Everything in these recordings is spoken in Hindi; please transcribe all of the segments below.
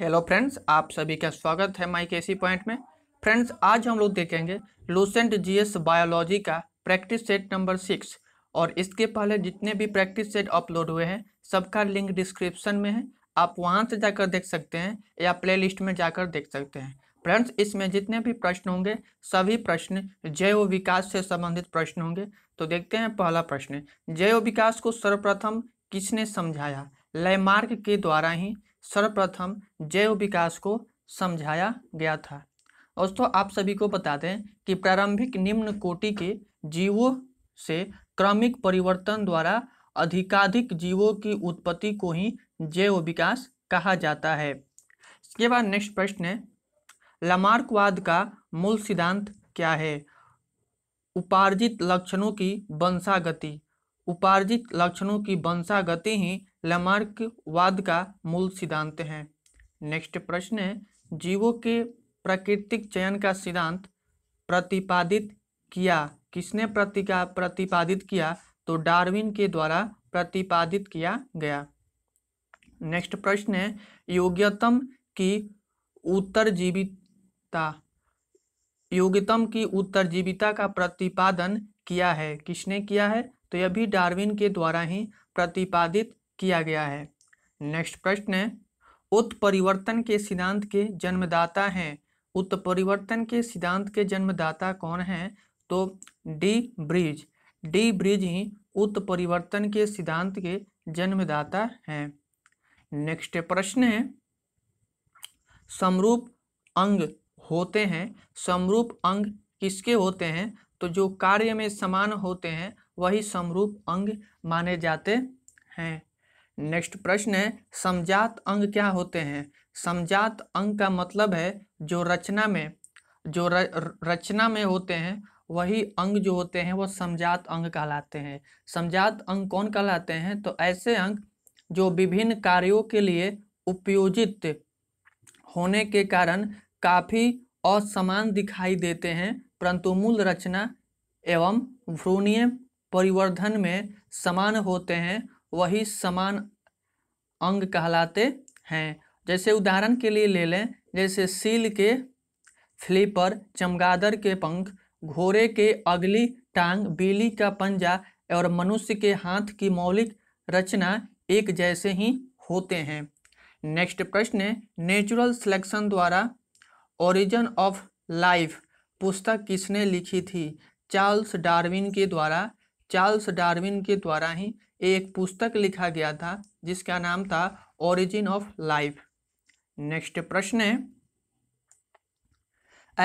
हेलो फ्रेंड्स आप सभी का स्वागत है माई केसी पॉइंट में फ्रेंड्स आज हम लोग देखेंगे लूसेंट जीएस बायोलॉजी का प्रैक्टिस सेट नंबर सिक्स और इसके पहले जितने भी प्रैक्टिस सेट अपलोड हुए हैं सबका लिंक डिस्क्रिप्शन में है आप वहां से जाकर देख सकते हैं या प्लेलिस्ट में जाकर देख सकते हैं फ्रेंड्स इसमें जितने भी प्रश्न होंगे सभी प्रश्न जैव विकास से संबंधित प्रश्न होंगे तो देखते हैं पहला प्रश्न जैव विकास को सर्वप्रथम किसने समझाया लैमार्क के द्वारा ही सर्वप्रथम जैव विकास को समझाया गया था दोस्तों आप सभी को बता दें कि प्रारंभिक निम्न कोटि के जीवों से क्रमिक परिवर्तन द्वारा अधिकाधिक जीवों की उत्पत्ति को ही जैव विकास कहा जाता है इसके बाद नेक्स्ट प्रश्न है लमार्कवाद का मूल सिद्धांत क्या है उपार्जित लक्षणों की वंशागति उपार्जित लक्षणों की वंशागति ही लमार्कवाद का मूल सिद्धांत है नेक्स्ट प्रश्न है जीवों के प्राकृतिक चयन का सिद्धांत प्रतिपादित किया किसने प्रतिका प्रतिपादित किया तो डार्विन के द्वारा प्रतिपादित किया गया नेक्स्ट प्रश्न है योग्यतम की उत्तर जीविता योग्यतम की उत्तर जीविता का प्रतिपादन किया है किसने किया है तो यह भी डार्विन के द्वारा ही प्रतिपादित किया गया है नेक्स्ट प्रश्न है उत्परिवर्तन के सिद्धांत के जन्मदाता हैं उत्परिवर्तन के सिद्धांत के जन्मदाता कौन हैं तो डी ब्रिज डी ब्रिज ही उत्परिवर्तन के सिद्धांत के जन्मदाता हैं नेक्स्ट प्रश्न है समरूप अंग होते हैं समरूप अंग किसके होते हैं तो जो कार्य में समान होते हैं वही समरूप अंग माने जाते हैं नेक्स्ट प्रश्न है समझात अंग क्या होते हैं समझात अंग का मतलब है जो रचना में जो र, रचना में होते हैं वही अंग जो होते हैं वो समझात अंग कहलाते हैं समझात अंग कौन कहलाते हैं तो ऐसे अंग जो विभिन्न कार्यों के लिए उपयोजित होने के कारण काफ़ी असमान दिखाई देते हैं परंतु मूल रचना एवं भ्रूणीय परिवर्धन में समान होते हैं वही समान अंग कहलाते हैं जैसे उदाहरण के लिए ले लें जैसे सील के फ्लिपर चमगादर के पंख घोड़े के अगली टांग बिली का पंजा और मनुष्य के हाथ की मौलिक रचना एक जैसे ही होते हैं नेक्स्ट प्रश्न है नेचुरल सिलेक्शन द्वारा ओरिजिन ऑफ लाइफ पुस्तक किसने लिखी थी चार्ल्स डार्विन के द्वारा चार्ल्स डार्विन के द्वारा ही एक पुस्तक लिखा गया था जिसका नाम था ओरिजिन ऑफ लाइफ नेक्स्ट प्रश्न है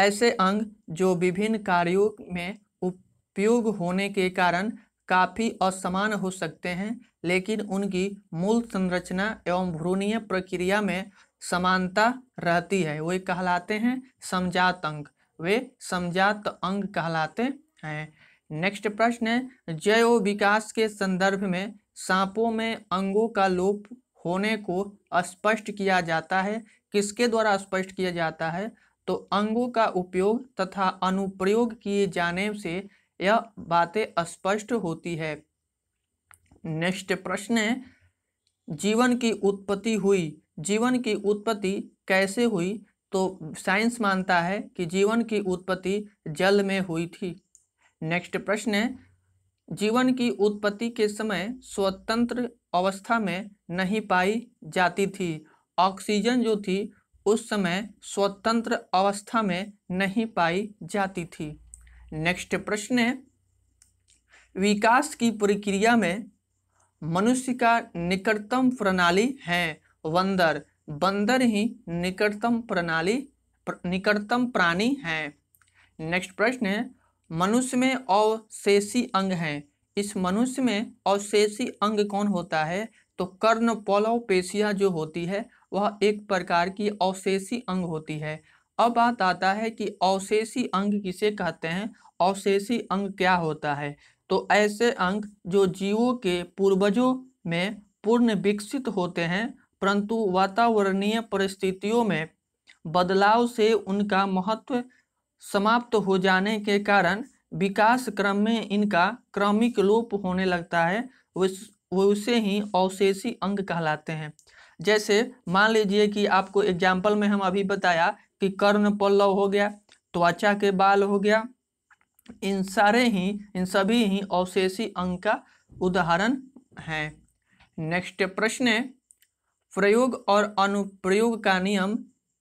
ऐसे अंग जो विभिन्न कार्यों में उपयोग होने के कारण काफ़ी असमान हो सकते हैं लेकिन उनकी मूल संरचना एवं भ्रूणीय प्रक्रिया में समानता रहती है वे कहलाते हैं समझात अंग वे समझात अंग कहलाते हैं नेक्स्ट प्रश्न है जैव विकास के संदर्भ में सांपों में अंगों का लोप होने को स्पष्ट किया जाता है किसके द्वारा स्पष्ट किया जाता है तो अंगों का उपयोग तथा अनुप्रयोग किए जाने से यह बातें स्पष्ट होती है नेक्स्ट प्रश्न है जीवन की उत्पत्ति हुई जीवन की उत्पत्ति कैसे हुई तो साइंस मानता है कि जीवन की उत्पत्ति जल में हुई थी नेक्स्ट प्रश्न है जीवन की उत्पत्ति के समय स्वतंत्र अवस्था में नहीं पाई जाती थी ऑक्सीजन जो थी उस समय स्वतंत्र अवस्था में नहीं पाई जाती थी नेक्स्ट प्रश्न है विकास की प्रक्रिया में मनुष्य का निकटतम प्रणाली है बंदर बंदर ही निकटतम प्रणाली प्र, निकटतम प्राणी है नेक्स्ट प्रश्न है मनुष्य में अवशेषी अंग हैं इस मनुष्य में अवशेषी अंग कौन होता है तो कर्ण पोलोपेशिया जो होती है वह एक प्रकार की अवशेषी अंग होती है अब बात आता है कि अवशेषी अंग किसे कहते हैं अवशेषी अंग क्या होता है तो ऐसे अंग जो जीवों के पूर्वजों में पूर्ण विकसित होते हैं परंतु वातावरणीय परिस्थितियों में बदलाव से उनका महत्व समाप्त हो जाने के कारण विकास क्रम में इनका क्रमिक लोप होने लगता है उसे ही अवशेषी अंग कहलाते हैं जैसे मान लीजिए कि आपको एग्जाम्पल में हम अभी बताया कि कर्ण पल्लव हो गया त्वचा के बाल हो गया इन सारे ही इन सभी ही अवशेषी अंग का उदाहरण हैं नेक्स्ट प्रश्न है प्रयोग और अनुप्रयोग का नियम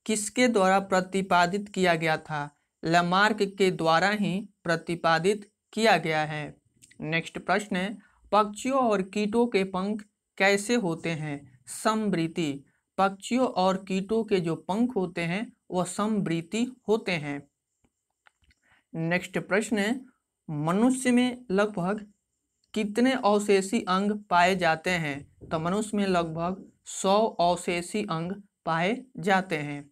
किसके द्वारा प्रतिपादित किया गया था लमार्क के द्वारा ही प्रतिपादित किया गया है नेक्स्ट प्रश्न है पक्षियों और कीटों के पंख कैसे होते हैं समृति पक्षियों और कीटों के जो पंख होते हैं वह समृति होते हैं नेक्स्ट प्रश्न है मनुष्य में लगभग कितने अवशेषी अंग पाए जाते हैं तो मनुष्य में लगभग सौ अवशेषी अंग पाए जाते हैं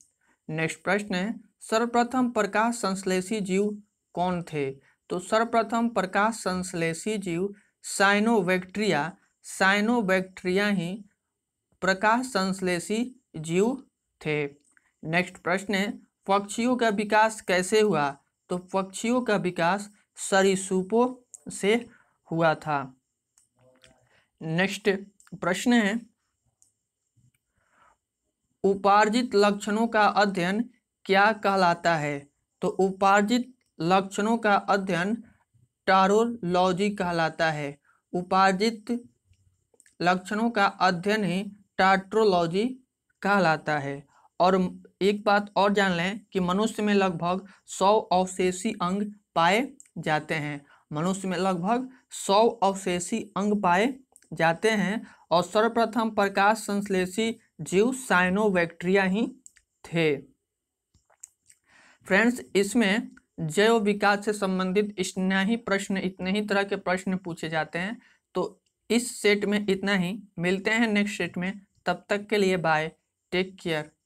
नेक्स्ट प्रश्न है सर्वप्रथम प्रकाश संश्लेषी जीव कौन थे तो सर्वप्रथम प्रकाश संश्लेषी जीव साइनोबैक्टीरिया साइनोबैक्टीरिया ही प्रकाश संश्लेषी जीव थे नेक्स्ट प्रश्न है पक्षियों का विकास कैसे हुआ तो पक्षियों का विकास सरीसूपों से हुआ था नेक्स्ट प्रश्न है उपार्जित लक्षणों का अध्ययन क्या कहलाता है तो उपार्जित लक्षणों का अध्ययन टारोलॉजी कहलाता है उपार्जित लक्षणों का अध्ययन ही टाट्रोलॉजी कहलाता है और एक बात और जान लें कि मनुष्य में लगभग सौ अवशेषी अंग पाए जाते हैं मनुष्य में लगभग सौ अवशेषी अंग पाए जाते हैं और सर्वप्रथम प्रकाश संश्लेषी जीव साइनोबैक्टीरिया ही थे फ्रेंड्स इसमें जैव विकास से संबंधित इतना ही प्रश्न इतने ही तरह के प्रश्न पूछे जाते हैं तो इस सेट में इतना ही मिलते हैं नेक्स्ट सेट में तब तक के लिए बाय टेक केयर